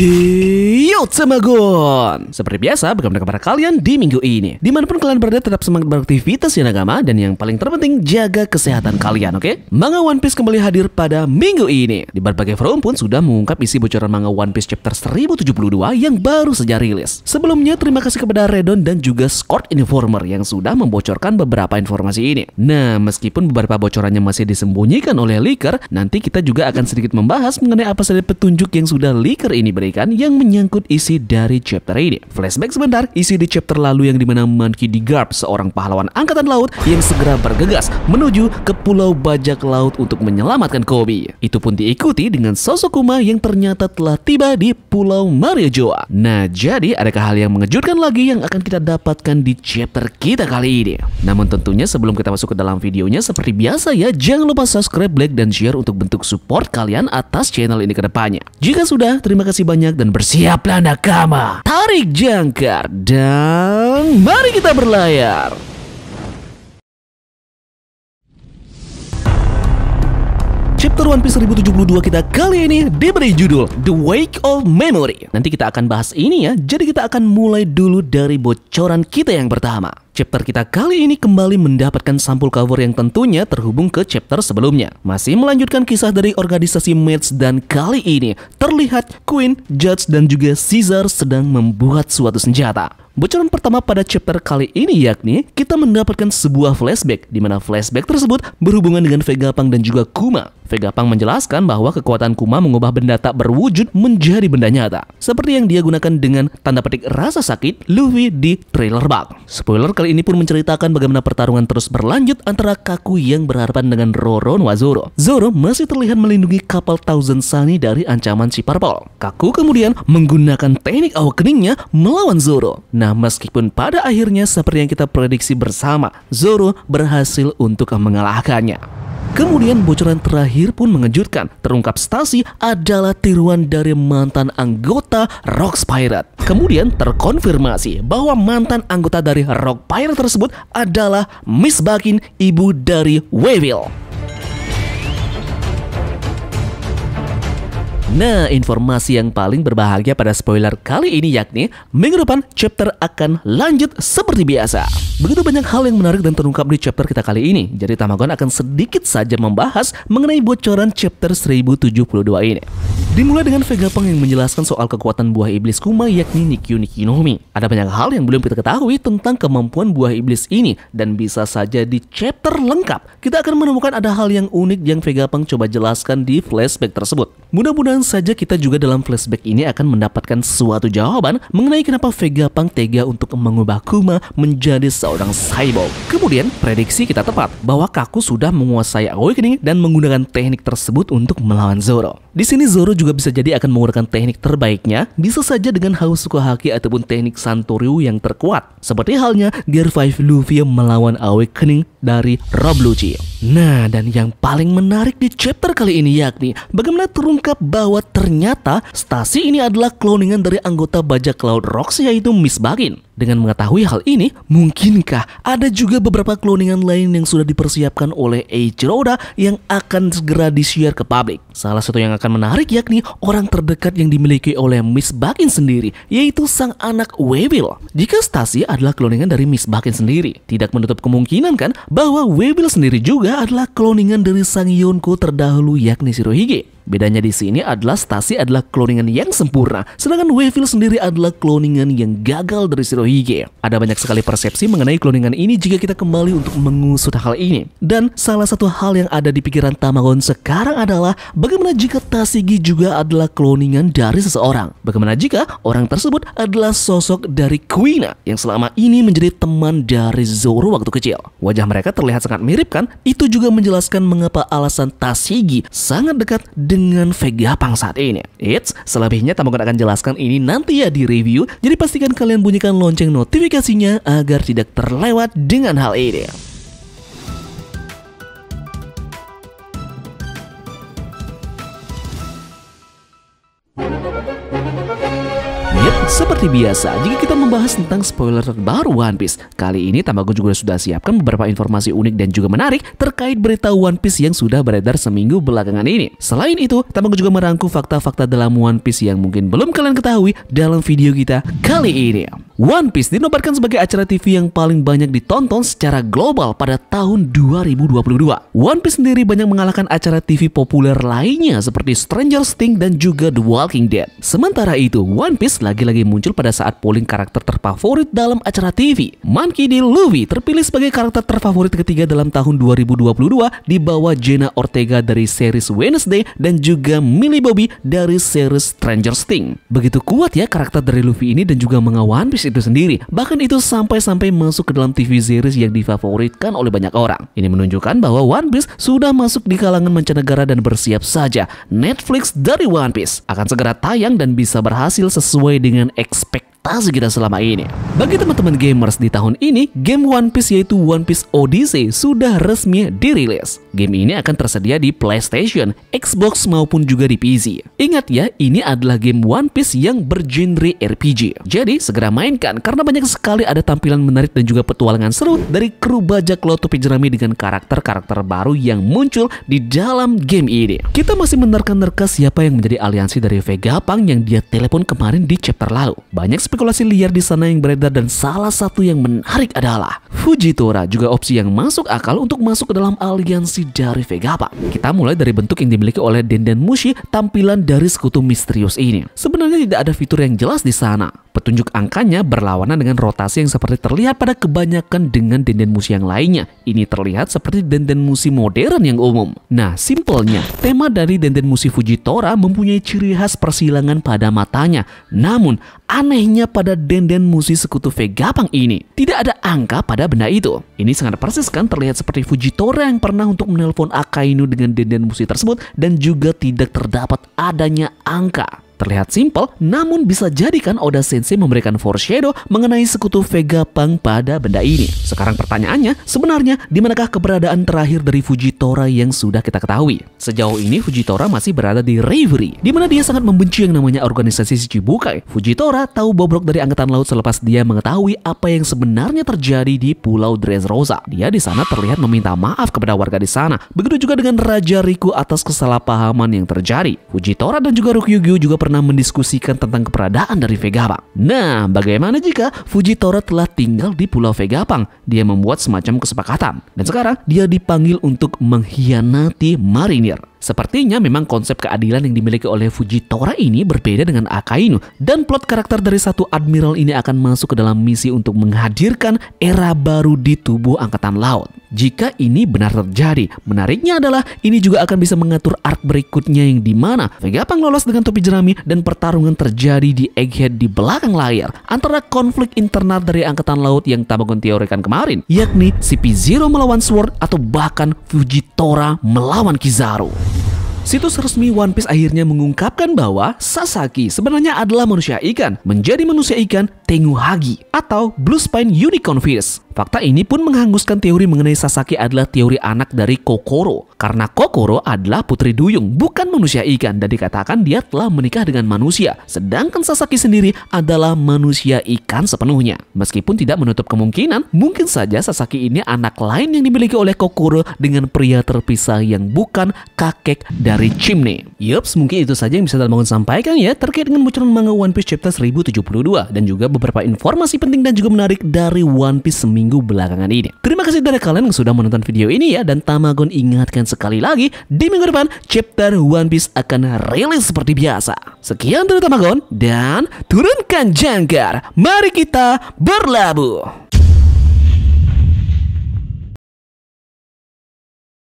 Hey. Yo, Semagon! Seperti biasa, bagaimana kepada kalian di minggu ini. Dimanapun kalian berada, tetap semangat beraktivitas ya agama, dan yang paling terpenting, jaga kesehatan kalian, oke? Okay? Manga One Piece kembali hadir pada minggu ini. Di berbagai forum pun sudah mengungkap isi bocoran manga One Piece chapter 1072 yang baru saja rilis. Sebelumnya, terima kasih kepada Redon dan juga Scott Informer yang sudah membocorkan beberapa informasi ini. Nah, meskipun beberapa bocorannya masih disembunyikan oleh leaker, nanti kita juga akan sedikit membahas mengenai apa saja petunjuk yang sudah leaker ini berikan yang menyangkut isi dari chapter ini. Flashback sebentar, isi di chapter lalu yang dimana Monkey D. Garp, seorang pahlawan angkatan laut yang segera bergegas menuju ke Pulau Bajak Laut untuk menyelamatkan Kobe. Itu pun diikuti dengan sosok Kuma yang ternyata telah tiba di Pulau Mario Joa. Nah, jadi adakah hal yang mengejutkan lagi yang akan kita dapatkan di chapter kita kali ini? Namun tentunya sebelum kita masuk ke dalam videonya, seperti biasa ya, jangan lupa subscribe, like, dan share untuk bentuk support kalian atas channel ini ke depannya. Jika sudah, terima kasih banyak dan bersiaplah Nakama. Tarik jangkar dan mari kita berlayar. Chapter One Piece 1072 kita kali ini diberi judul The Wake of Memory. Nanti kita akan bahas ini ya, jadi kita akan mulai dulu dari bocoran kita yang pertama. Chapter kita kali ini kembali mendapatkan sampul cover yang tentunya terhubung ke chapter sebelumnya. Masih melanjutkan kisah dari organisasi Mage dan kali ini terlihat Queen, Judge, dan juga Caesar sedang membuat suatu senjata. Bocoran pertama pada chapter kali ini yakni kita mendapatkan sebuah flashback di mana flashback tersebut berhubungan dengan Vegapunk dan juga Kuma. Vegapunk menjelaskan bahwa kekuatan Kuma mengubah benda tak berwujud menjadi benda nyata, seperti yang dia gunakan dengan tanda petik rasa sakit Luffy di trailer bug. Spoiler kali ini pun menceritakan bagaimana pertarungan terus berlanjut antara Kaku yang berhadapan dengan Roro Wazoro. Zoro masih terlihat melindungi kapal Thousand Sunny dari ancaman si Purple. Kaku kemudian menggunakan teknik awakeningnya melawan Zoro. Nah, meskipun pada akhirnya seperti yang kita prediksi bersama, Zoro berhasil untuk mengalahkannya. Kemudian bocoran terakhir pun mengejutkan. Terungkap Stasi adalah tiruan dari mantan anggota Rock Pirate. Kemudian terkonfirmasi bahwa mantan anggota dari Rock Pirate tersebut adalah Miss Bakin, ibu dari Wevil. Nah, informasi yang paling berbahagia pada spoiler kali ini yakni minggu depan chapter akan lanjut seperti biasa. Begitu banyak hal yang menarik dan terungkap di chapter kita kali ini. Jadi Tamagon akan sedikit saja membahas mengenai bocoran chapter 1072 ini. Dimulai dengan Vegapunk yang menjelaskan soal kekuatan buah iblis Kuma yakni Nikyu Nikinomi. Ada banyak hal yang belum kita ketahui tentang kemampuan buah iblis ini dan bisa saja di chapter lengkap kita akan menemukan ada hal yang unik yang Vegapunk coba jelaskan di flashback tersebut. Mudah-mudahan saja kita juga dalam flashback ini akan mendapatkan suatu jawaban mengenai kenapa Vegapunk tega untuk mengubah Kuma menjadi seorang cyborg. Kemudian prediksi kita tepat bahwa Kaku sudah menguasai Awakening dan menggunakan teknik tersebut untuk melawan Zoro. Di sini Zoro juga bisa jadi akan menggunakan teknik terbaiknya, bisa saja dengan Haus Sukuhaki ataupun teknik Santoryu yang terkuat. Seperti halnya Gear 5 Luffy melawan Awakening dari Rob Lucci. Nah, dan yang paling menarik di chapter kali ini yakni bagaimana terungkap bahwa ternyata stasi ini adalah kloningan dari anggota bajak laut Rocks yaitu Miss Bagin. Dengan mengetahui hal ini, mungkinkah ada juga beberapa kloningan lain yang sudah dipersiapkan oleh Eiichiro yang akan segera di ke publik? Salah satu yang akan menarik yakni orang terdekat yang dimiliki oleh Miss Bakin sendiri, yaitu sang anak Weevil. Jika Stasi adalah kloningan dari Miss Bakin sendiri, tidak menutup kemungkinan kan bahwa Weevil sendiri juga adalah kloningan dari sang Yonko terdahulu yakni Shirohige. Bedanya di sini adalah Stasi adalah kloningan yang sempurna, sedangkan Wavil sendiri adalah kloningan yang gagal dari Shirohige. Ada banyak sekali persepsi mengenai kloningan ini jika kita kembali untuk mengusut hal ini. Dan salah satu hal yang ada di pikiran Tamagon sekarang adalah bagaimana jika Tasigi juga adalah kloningan dari seseorang? Bagaimana jika orang tersebut adalah sosok dari Quina yang selama ini menjadi teman dari Zoro waktu kecil? Wajah mereka terlihat sangat mirip kan? Itu juga menjelaskan mengapa alasan Tasigi sangat dekat dengan dengan Vega Pang saat ini. It's selebihnya tamu akan jelaskan ini nanti ya di review, jadi pastikan kalian bunyikan lonceng notifikasinya agar tidak terlewat dengan hal ini. Seperti biasa, jika kita membahas tentang spoiler terbaru One Piece, kali ini Tambago juga sudah siapkan beberapa informasi unik dan juga menarik terkait berita One Piece yang sudah beredar seminggu belakangan ini. Selain itu, Tambago juga merangkum fakta-fakta dalam One Piece yang mungkin belum kalian ketahui dalam video kita kali ini. One Piece dinobatkan sebagai acara TV yang paling banyak ditonton secara global pada tahun 2022. One Piece sendiri banyak mengalahkan acara TV populer lainnya seperti Stranger Things dan juga The Walking Dead. Sementara itu, One Piece lagi-lagi lagi muncul pada saat polling karakter terfavorit dalam acara TV. Monkey D. Luffy terpilih sebagai karakter terfavorit ketiga dalam tahun 2022 di bawah Jenna Ortega dari series Wednesday dan juga Millie Bobby dari series Stranger Things. Begitu kuat ya karakter dari Luffy ini dan juga mengawan bis itu sendiri. Bahkan itu sampai-sampai masuk ke dalam TV series yang difavoritkan oleh banyak orang. Ini menunjukkan bahwa One Piece sudah masuk di kalangan mancanegara dan bersiap saja. Netflix dari One Piece akan segera tayang dan bisa berhasil sesuai dengan Expect. Tak segera selama ini. Bagi teman-teman gamers di tahun ini, game One Piece yaitu One Piece Odyssey sudah resmi dirilis. Game ini akan tersedia di PlayStation, Xbox maupun juga di PC. Ingat ya, ini adalah game One Piece yang bergenre RPG. Jadi segera mainkan karena banyak sekali ada tampilan menarik dan juga petualangan seru dari kru bajak laut topi jerami dengan karakter-karakter baru yang muncul di dalam game ini. Kita masih menerka-nerka siapa yang menjadi aliansi dari Vegapunk yang dia telepon kemarin di chapter lalu. Banyak spekulasi liar di sana yang beredar dan salah satu yang menarik adalah Fujitora juga opsi yang masuk akal untuk masuk ke dalam aliansi dari Vegapa. Kita mulai dari bentuk yang dimiliki oleh Denden Mushi tampilan dari sekutu misterius ini. Sebenarnya tidak ada fitur yang jelas di sana. Petunjuk angkanya berlawanan dengan rotasi yang seperti terlihat pada kebanyakan dengan Denden Mushi yang lainnya. Ini terlihat seperti Denden Mushi modern yang umum. Nah, simpelnya, tema dari Denden Mushi Fujitora mempunyai ciri khas persilangan pada matanya. Namun, Anehnya pada denden musi sekutu Vega Pang ini, tidak ada angka pada benda itu. Ini sangat persis kan terlihat seperti Fujitora yang pernah untuk menelpon Akainu dengan denden musi tersebut dan juga tidak terdapat adanya angka. Terlihat simpel, namun bisa jadikan Oda Sensei memberikan foreshadow mengenai sekutu Vega Pang pada benda ini. Sekarang pertanyaannya, sebenarnya di manakah keberadaan terakhir dari Fujitora yang sudah kita ketahui? Sejauh ini Fujitora masih berada di Reverie, di mana dia sangat membenci yang namanya organisasi Shichibukai. Fujitora tahu bobrok dari angkatan laut selepas dia mengetahui apa yang sebenarnya terjadi di Pulau Dressrosa. Dia di sana terlihat meminta maaf kepada warga di sana. Begitu juga dengan Raja Riku atas kesalahpahaman yang terjadi. Fujitora dan juga Rukyugyu juga pernah mendiskusikan tentang keberadaan dari Vegapunk. Nah, bagaimana jika Fujitora telah tinggal di Pulau Vegapunk? Dia membuat semacam kesepakatan. Dan sekarang, dia dipanggil untuk mengkhianati Marinir. Sepertinya memang konsep keadilan yang dimiliki oleh Fujitora ini berbeda dengan Akainu dan plot karakter dari satu admiral ini akan masuk ke dalam misi untuk menghadirkan era baru di tubuh angkatan laut. Jika ini benar terjadi, menariknya adalah ini juga akan bisa mengatur arc berikutnya yang dimana Vegapunk lolos dengan topi jerami dan pertarungan terjadi di Egghead di belakang layar antara konflik internal dari angkatan laut yang Tabagon teorikan kemarin, yakni CP0 melawan Sword atau bahkan Fujitora melawan Kizaru. Situs resmi One Piece akhirnya mengungkapkan bahwa Sasaki sebenarnya adalah manusia ikan, menjadi manusia ikan Tengu Hagi atau Blue Spine Unicorn Fish. Fakta ini pun menghanguskan teori mengenai Sasaki adalah teori anak dari Kokoro. Karena Kokoro adalah putri duyung, bukan manusia ikan dan dikatakan dia telah menikah dengan manusia. Sedangkan Sasaki sendiri adalah manusia ikan sepenuhnya. Meskipun tidak menutup kemungkinan, mungkin saja Sasaki ini anak lain yang dimiliki oleh Kokoro dengan pria terpisah yang bukan kakek dari Chimney. Yups, mungkin itu saja yang bisa Dalmagon sampaikan ya terkait dengan bocoran manga One Piece Chapter 1072 dan juga beberapa informasi penting dan juga menarik dari One Piece seminggu minggu belakangan ini. Terima kasih dari kalian yang sudah menonton video ini ya dan Tamagon ingatkan sekali lagi di minggu depan chapter One Piece akan rilis seperti biasa. Sekian dari Tamagon dan turunkan jangkar. Mari kita berlabuh.